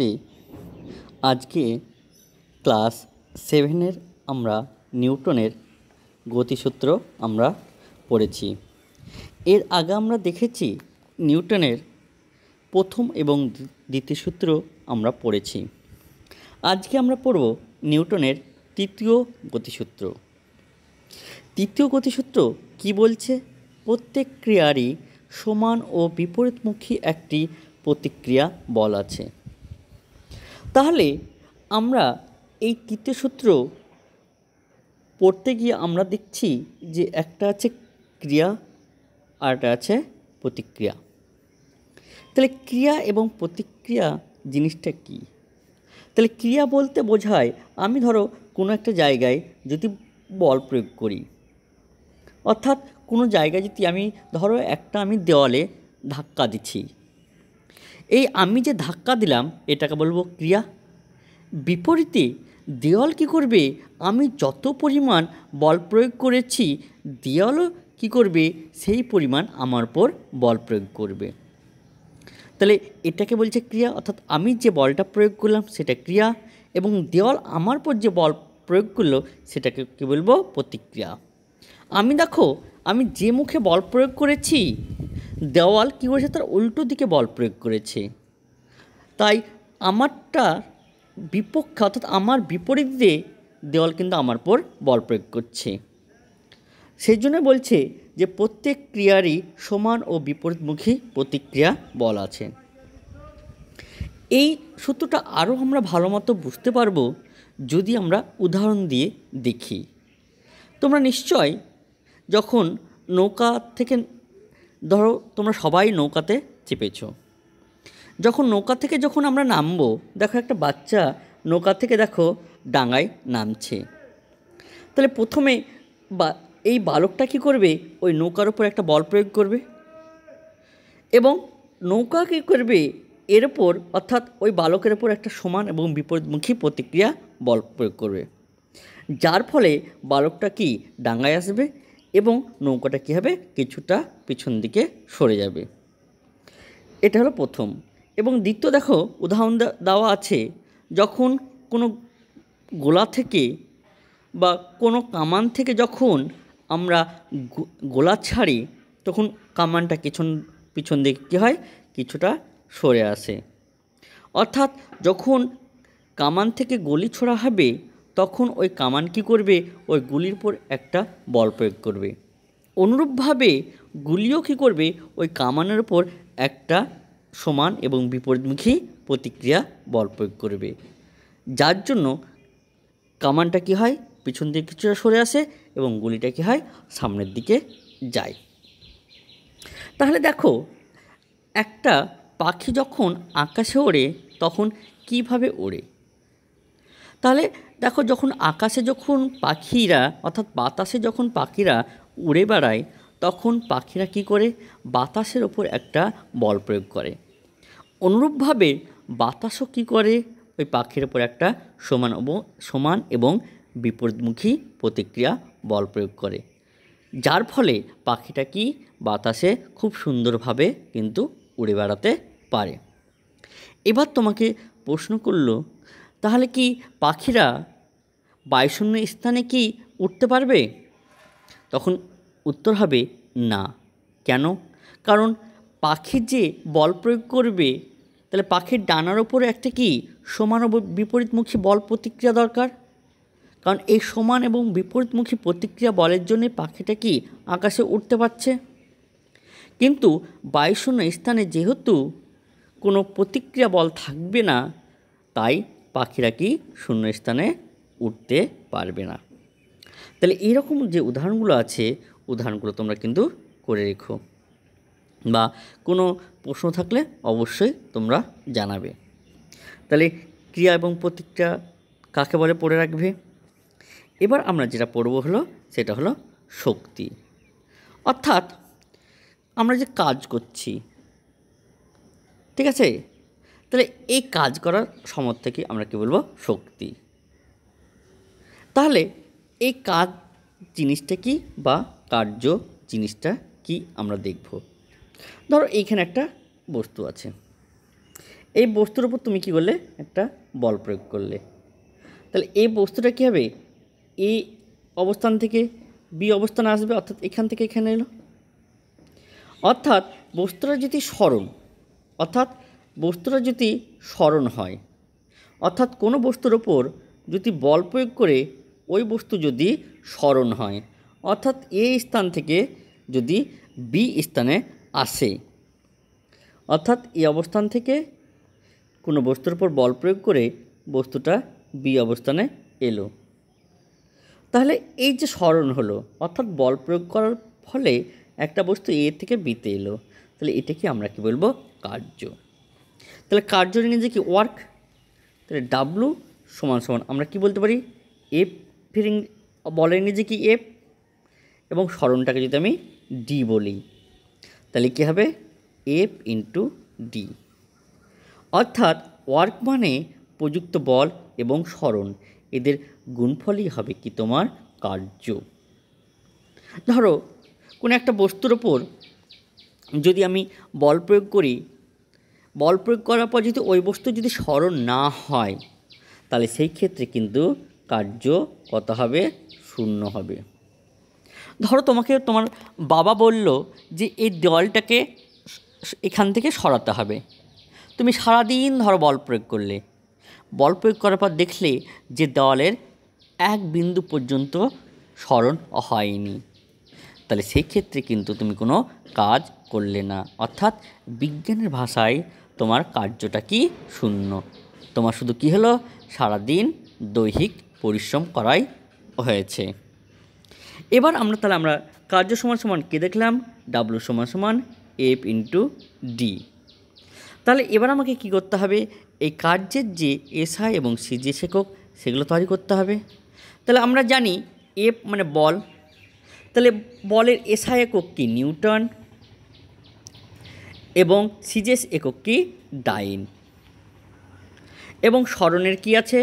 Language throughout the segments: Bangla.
ছাত্রী আজকে ক্লাস সেভেনের আমরা নিউটনের গতিসূত্র আমরা পড়েছি এর আগে আমরা দেখেছি নিউটনের প্রথম এবং দ্বিতীয় সূত্র আমরা পড়েছি আজকে আমরা পড়ব নিউটনের তৃতীয় গতিসূত্র তৃতীয় গতিসূত্র কি বলছে প্রত্যেক ক্রিয়ারই সমান ও বিপরীতমুখী একটি প্রতিক্রিয়া বল আছে তাহলে আমরা এই তৃতীয় সূত্র পড়তে গিয়ে আমরা দেখছি যে একটা আছে ক্রিয়া আর একটা আছে প্রতিক্রিয়া তাহলে ক্রিয়া এবং প্রতিক্রিয়া জিনিসটা কি তাহলে ক্রিয়া বলতে বোঝায় আমি ধরো কোনো একটা জায়গায় যদি বল প্রয়োগ করি অর্থাৎ কোনো জায়গায় যদি আমি ধরো একটা আমি দেওয়ালে ধাক্কা দিচ্ছি এই আমি যে ধাক্কা দিলাম এটাকে বলবো ক্রিয়া বিপরীতে দেওয়াল কি করবে আমি যত পরিমাণ বল প্রয়োগ করেছি দেওয়ালও কি করবে সেই পরিমাণ আমার উপর বল প্রয়োগ করবে তাহলে এটাকে বলছে ক্রিয়া অর্থাৎ আমি যে বলটা প্রয়োগ করলাম সেটা ক্রিয়া এবং দেওয়াল আমার পর যে বল প্রয়োগ করলো সেটাকে কী বলবো প্রতিক্রিয়া আমি দেখো আমি যে মুখে বল প্রয়োগ করেছি দেওয়াল কী করেছে তার উল্টো দিকে বল প্রয়োগ করেছে তাই আমারটা বিপক্ষে অর্থাৎ আমার বিপরীত দিয়ে দেওয়াল কিন্তু আমার পর বল প্রয়োগ করছে সেই জন্য বলছে যে প্রত্যেক ক্রিয়ারই সমান ও বিপরীতমুখী প্রতিক্রিয়া বল আছে এই সূত্রটা আরও আমরা ভালো মতো বুঝতে পারবো যদি আমরা উদাহরণ দিয়ে দেখি তোমরা নিশ্চয় যখন নৌকা থেকে ধরো তোমরা সবাই নৌকাতে চেপেছ যখন নৌকা থেকে যখন আমরা নামবো দেখো একটা বাচ্চা নৌকা থেকে দেখো ডাঙায় নামছে তাহলে প্রথমে বা এই বালকটা কী করবে ওই নৌকার ওপর একটা বল প্রয়োগ করবে এবং নৌকা কী করবে এর ওপর অর্থাৎ ওই বালকের ওপর একটা সমান এবং বিপরীতমুখী প্রতিক্রিয়া বল প্রয়োগ করবে যার ফলে বালকটা কি ডাঙায় আসবে এবং নৌকাটা কী হবে কিছুটা পিছন দিকে সরে যাবে এটা হলো প্রথম এবং দ্বিতীয় দেখো উদাহরণ দেওয়া আছে যখন কোনো গোলা থেকে বা কোনো কামান থেকে যখন আমরা গোলা ছাড়ি তখন কামানটা পিছন পিছন দিকে কী হয় কিছুটা সরে আসে অর্থাৎ যখন কামান থেকে গলি ছোড়া হবে তখন ওই কামান কী করবে ওই গুলির পর একটা বল প্রয়োগ করবে অনুরূপভাবে গুলিও কী করবে ওই কামানের ওপর একটা সমান এবং বিপরীতমুখী প্রতিক্রিয়া বল প্রয়োগ করবে যার জন্য কামানটা কী হয় পিছন দিকে কিছুটা সরে আসে এবং গুলিটা কী হয় সামনের দিকে যায় তাহলে দেখো একটা পাখি যখন আকাশে ওড়ে তখন কিভাবে ওড়ে তাহলে দেখো যখন আকাশে যখন পাখিরা অর্থাৎ বাতাসে যখন পাখিরা উড়ে বেড়ায় তখন পাখিরা কি করে বাতাসের ওপর একটা বল প্রয়োগ করে অনুরূপভাবে বাতাসও কি করে ওই পাখির ওপর একটা সমান সমান এবং বিপরীতমুখী প্রতিক্রিয়া বল প্রয়োগ করে যার ফলে পাখিটা কি বাতাসে খুব সুন্দরভাবে কিন্তু উড়ে বেড়াতে পারে এবার তোমাকে প্রশ্ন করলো তাহলে কি পাখিরা বায়ুশূন্য স্থানে কি উঠতে পারবে তখন উত্তর হবে না কেন কারণ পাখির যে বল প্রয়োগ করবে তাহলে পাখির ডানার ওপরে একটা কি সমান বিপরীতমুখী বল প্রতিক্রিয়া দরকার কারণ এই সমান এবং বিপরীতমুখী প্রতিক্রিয়া বলের জন্য পাখিটা কি আকাশে উঠতে পারছে কিন্তু বায়ুশূন্য স্থানে যেহেতু কোনো প্রতিক্রিয়া বল থাকবে না তাই পাখিরা কি শূন্যস্থানে উঠতে পারবে না তাহলে এরকম যে উদাহরণগুলো আছে উদাহরণগুলো তোমরা কিন্তু করে রেখো বা কোনো প্রশ্ন থাকলে অবশ্যই তোমরা জানাবে তাহলে ক্রিয়া এবং প্রতিক্রিয়া কাকে বলে পড়ে রাখবে এবার আমরা যেটা পড়ব হলো সেটা হলো শক্তি অর্থাৎ আমরা যে কাজ করছি ঠিক আছে তাহলে এই কাজ করার সামর্থ্যকে আমরা কী বলবো শক্তি তাহলে এই কাজ জিনিসটা কি বা কার্য জিনিসটা কি আমরা দেখব ধরো এইখানে একটা বস্তু আছে এই বস্তুর উপর তুমি কি করলে একটা বল প্রয়োগ করলে তাহলে এই বস্তুটা কী হবে এই অবস্থান থেকে বি অবস্থান আসবে অর্থাৎ এখান থেকে এখানে এলো অর্থাৎ বস্তুটা যদি সরণ অর্থাৎ বস্তুটা যদি স্মরণ হয় অর্থাৎ কোনো বস্তুর ওপর যদি বল প্রয়োগ করে ওই বস্তু যদি স্মরণ হয় অর্থাৎ এ স্থান থেকে যদি বি স্থানে আসে অর্থাৎ এই অবস্থান থেকে কোনো বস্তুর ওপর বল প্রয়োগ করে বস্তুটা বি অবস্থানে এলো তাহলে এই যে স্মরণ হলো অর্থাৎ বল প্রয়োগ করার ফলে একটা বস্তু এ থেকে বিতে এলো তাহলে এটাকে আমরা কি বলবো কার্য তাহলে কার্যর ইংরেজি কি ওয়ার্ক তাহলে ডাব্লু সমান সমান আমরা কি বলতে পারি এফ ফির বলের ইংরেজি কি এফ এবং স্মরণটাকে যদি আমি ডি বলি তাহলে কী হবে এফ ইন্টু ডি অর্থাৎ ওয়ার্ক মানে প্রযুক্ত বল এবং স্মরণ এদের গুণফলই হবে কি তোমার কার্য ধরো কোনো একটা বস্তুর ওপর যদি আমি বল প্রয়োগ করি বল প্রয়োগ করার পর যদি ওই বস্তু যদি স্মরণ না হয় তাহলে সেই ক্ষেত্রে কিন্তু কার্য কত হবে শূন্য হবে ধরো তোমাকে তোমার বাবা বলল যে এই দেওয়ালটাকে এখান থেকে সরাতে হবে তুমি সারাদিন ধরো বল প্রয়োগ করলে বল প্রয়োগ করার পর দেখলে যে দেওয়ালের এক বিন্দু পর্যন্ত স্মরণ হয়নি তাহলে সেই ক্ষেত্রে কিন্তু তুমি কোনো কাজ করলে না অর্থাৎ বিজ্ঞানের ভাষায় তোমার কার্যটা কি শূন্য তোমার শুধু কি হলো সারাদিন দৈহিক পরিশ্রম করাই হয়েছে এবার আমরা তাহলে আমরা কার্য সমান সমান কী দেখলাম ডাব্লু সমান সমান এফ ইন্টু ডি তাহলে এবার আমাকে কি করতে হবে এই কার্যের যে এসআই এবং সিজে শেখক সেগুলো তৈরি করতে হবে তাহলে আমরা জানি এফ মানে বল তাহলে বলের এসআই একক কি নিউটন এবং সিজেস একক কি ডাইন এবং স্মরণের কি আছে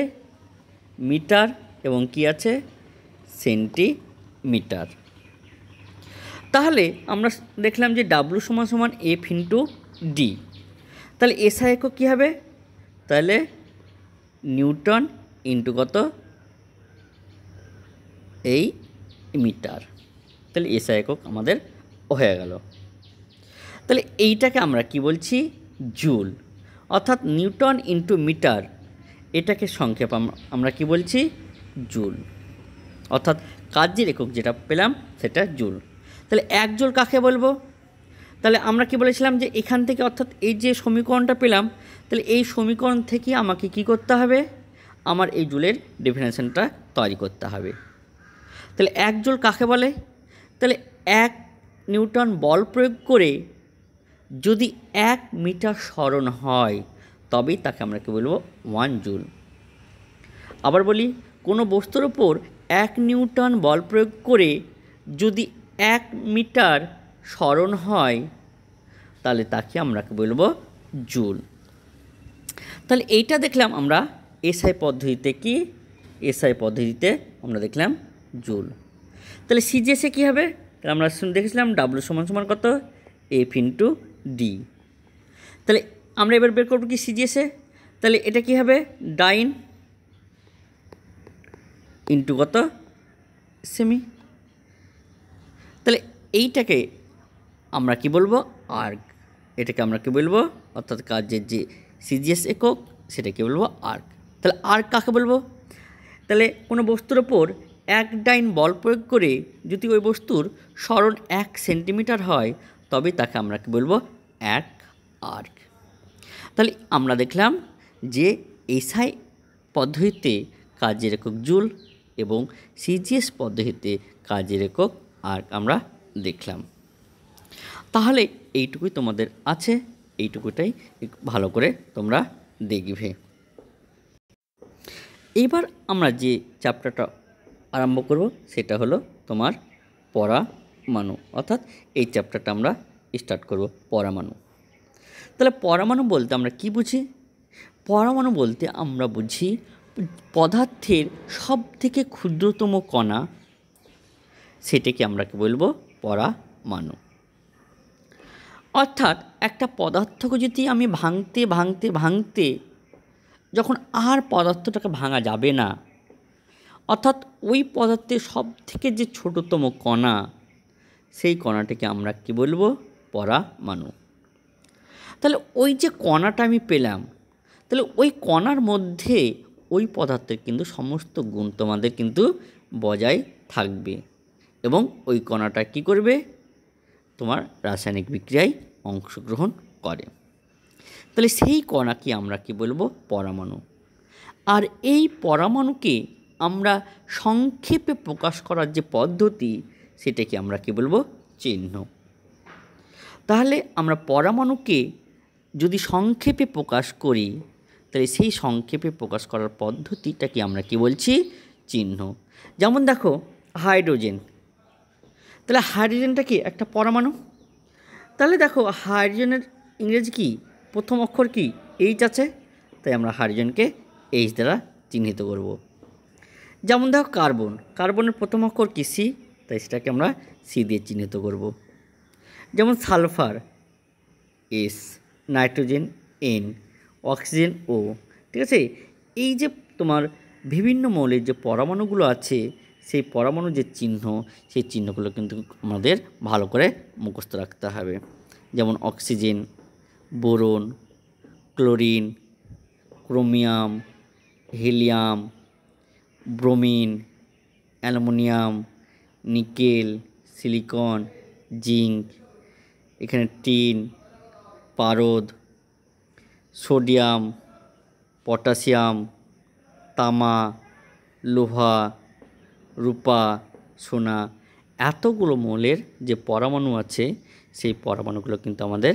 মিটার এবং কি আছে সেন্টিমিটার তাহলে আমরা দেখলাম যে ডাব্লু সমান সমান এফ ইন্টু ডি তাহলে এসআ একক কী হবে তাহলে নিউটন ইন্টু কত এই মিটার তাহলে এসআ একক আমাদের হয়ে গেল তাহলে এইটাকে আমরা কি বলছি জুল অর্থাৎ নিউটন ইন্টু মিটার এটাকে সংক্ষেপ আমরা কি বলছি জুল অর্থাৎ কাজের একক যেটা পেলাম সেটা জুল তাহলে এক জুল কাকে বলবো তাহলে আমরা কি বলেছিলাম যে এখান থেকে অর্থাৎ এই যে সমীকরণটা পেলাম তাহলে এই সমীকরণ থেকে আমাকে কি করতে হবে আমার এই জুলের ডেফিনেশনটা তৈরি করতে হবে তাহলে এক জুল কাকে বলে তাহলে এক নিউটন বল প্রয়োগ করে যদি এক মিটার স্মরণ হয় তবেই তাকে আমরা কী বলবো ওয়ান জুল আবার বলি কোনো বস্তুর ওপর এক নিউটন বল প্রয়োগ করে যদি এক মিটার স্মরণ হয় তাহলে তাকে আমরা কী বলবো জুল তাহলে এইটা দেখলাম আমরা এসআই পদ্ধতিতে কি এসআই পদ্ধতিতে আমরা দেখলাম জুল তাহলে সিজিএসে কী হবে তাহলে আমরা দেখেছিলাম ডাব্লু সমান সমান কত এফ ইন্টু ডি তাহলে আমরা এবার বের করবো কি সিজিএসে তাহলে এটা কি হবে ডাইন ইন্টু কত সেমি তাহলে এইটাকে আমরা কি বলবো আর্ক এটাকে আমরা কি বলবো অর্থাৎ কাজের যে সিজিএস একক সেটা কি বলবো আর্ক তাহলে আর্ক কাকে বলবো তাহলে কোনো বস্তুর ওপর এক ডাইন বল প্রয়োগ করে যদি ওই বস্তুর সরণ এক সেন্টিমিটার হয় তবে তাকে আমরা কি বলবো এক আর্ক তাহলে আমরা দেখলাম যে এসআই পদ্ধতিতে কাজের একক জুল এবং সিজিএস পদ্ধতিতে কাজের একক আর্ক আমরা দেখলাম তাহলে এইটুকুই তোমাদের আছে এইটুকুটাই ভালো করে তোমরা দেখবে এবার আমরা যে চ্যাপ্টারটা আরম্ভ করব সেটা হলো তোমার পরামাণু অর্থাৎ এই চ্যাপ্টারটা আমরা স্টার্ট করব পরমাণু তাহলে পরমাণু বলতে আমরা কি বুঝি পরমাণু বলতে আমরা বুঝি পদার্থের সব থেকে ক্ষুদ্রতম কণা সেটাকে আমরা কি বলবো পরমাণু অর্থাৎ একটা পদার্থকে যদি আমি ভাঙতে ভাঙতে ভাঙতে যখন আর পদার্থটাকে ভাঙা যাবে না অর্থাৎ ওই পদার্থের সব থেকে যে ছোটতম কণা সেই কণাটাকে আমরা কি বলবো মানু তাহলে ওই যে কণাটা আমি পেলাম তাহলে ওই কণার মধ্যে ওই পদার্থের কিন্তু সমস্ত গুণ তোমাদের কিন্তু বজায় থাকবে এবং ওই কণাটা কি করবে তোমার রাসায়নিক বিক্রিয়ায় অংশগ্রহণ করে তাহলে সেই কণা কি আমরা কি বলবো পরমাণু আর এই পরমাণুকে আমরা সংক্ষেপে প্রকাশ করার যে পদ্ধতি সেটাকে আমরা কি বলবো চিহ্ন তাহলে আমরা পরমাণুকে যদি সংক্ষেপে প্রকাশ করি তাহলে সেই সংক্ষেপে প্রকাশ করার পদ্ধতিটাকে আমরা কি বলছি চিহ্ন যেমন দেখো হাইড্রোজেন তাহলে হাইড্রোজেনটা কি একটা পরমাণু তাহলে দেখো হাইড্রোজেনের ইংরেজি কি প্রথম অক্ষর কি এইচ আছে তাই আমরা হাইড্রোজেনকে এইচ দ্বারা চিহ্নিত করব যেমন দেখো কার্বন কার্বনের প্রথম অক্ষর কি সি তাই সেটাকে আমরা সি দিয়ে চিহ্নিত করবো যেমন sulphur S nitrogen N oxygen O ঠিক আছে এই যে তোমার বিভিন্ন মৌলের যে পরমাণুগুলো আছে সেই পরমাণু যে চিহ্ন সেই চিহ্নগুলো কিন্তু আমাদের ভালো করে মুখস্থ রাখতে হবে যেমন oxygen boron chlorine chromium helium bromine aluminium nickel silicon zinc এখানে টিন পারদ সোডিয়াম পটাশিয়াম তামা লোহা রূপা সোনা এতগুলো মৌলের যে পরমাণু আছে সেই পরমাণুগুলো কিন্তু আমাদের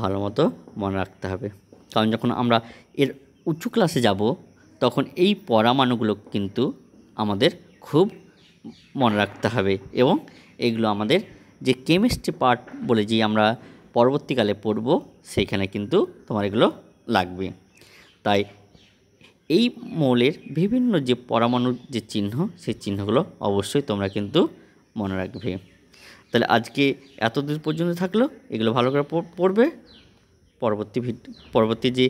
ভালো মতো মনে রাখতে হবে কারণ যখন আমরা এর উঁচু ক্লাসে যাব তখন এই পরমাণুগুলো কিন্তু আমাদের খুব মনে রাখতে হবে এবং এগুলো আমাদের যে কেমিস্ট্রি পার্ট বলে যে আমরা পরবর্তীকালে পড়ব সেখানে কিন্তু তোমার এগুলো লাগবে তাই এই মৌলের বিভিন্ন যে পরমাণুর যে চিহ্ন সেই চিহ্নগুলো অবশ্যই তোমরা কিন্তু মনে রাখবে তাহলে আজকে এত দূর পর্যন্ত থাকলো এগুলো ভালো করে পড়বে পরবর্তী পরবর্তী যে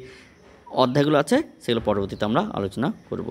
অধ্যায়গুলো আছে সেগুলো পরবর্তীতে আমরা আলোচনা করব